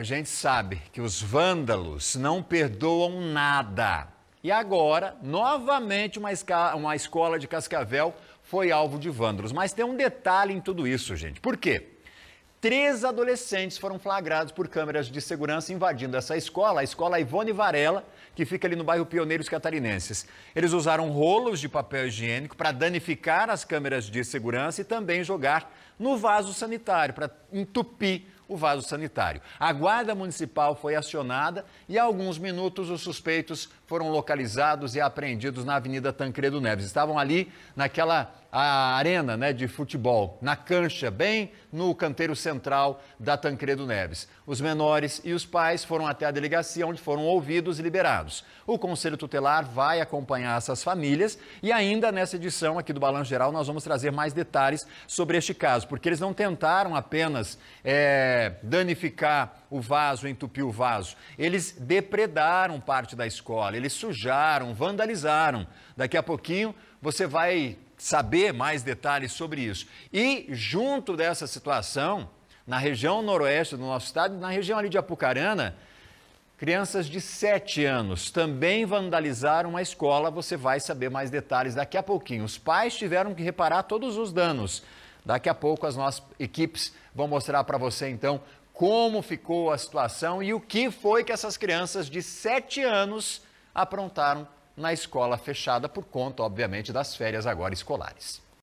A gente sabe que os vândalos não perdoam nada. E agora, novamente, uma, uma escola de Cascavel foi alvo de vândalos. Mas tem um detalhe em tudo isso, gente. Por quê? Três adolescentes foram flagrados por câmeras de segurança invadindo essa escola, a escola Ivone Varela, que fica ali no bairro Pioneiros Catarinenses. Eles usaram rolos de papel higiênico para danificar as câmeras de segurança e também jogar no vaso sanitário, para entupir o vaso sanitário. A guarda municipal foi acionada e, há alguns minutos, os suspeitos foram localizados e apreendidos na Avenida Tancredo Neves. Estavam ali naquela arena né, de futebol, na cancha, bem no canteiro central da Tancredo Neves. Os menores e os pais foram até a delegacia, onde foram ouvidos e liberados. O Conselho Tutelar vai acompanhar essas famílias e ainda nessa edição aqui do Balanço Geral nós vamos trazer mais detalhes sobre este caso, porque eles não tentaram apenas é, é, danificar o vaso, entupir o vaso. Eles depredaram parte da escola, eles sujaram, vandalizaram. Daqui a pouquinho você vai saber mais detalhes sobre isso. E junto dessa situação, na região noroeste do nosso estado, na região ali de Apucarana, crianças de 7 anos também vandalizaram a escola. Você vai saber mais detalhes daqui a pouquinho. Os pais tiveram que reparar todos os danos. Daqui a pouco as nossas equipes vão mostrar para você então como ficou a situação e o que foi que essas crianças de 7 anos aprontaram na escola fechada por conta, obviamente, das férias agora escolares.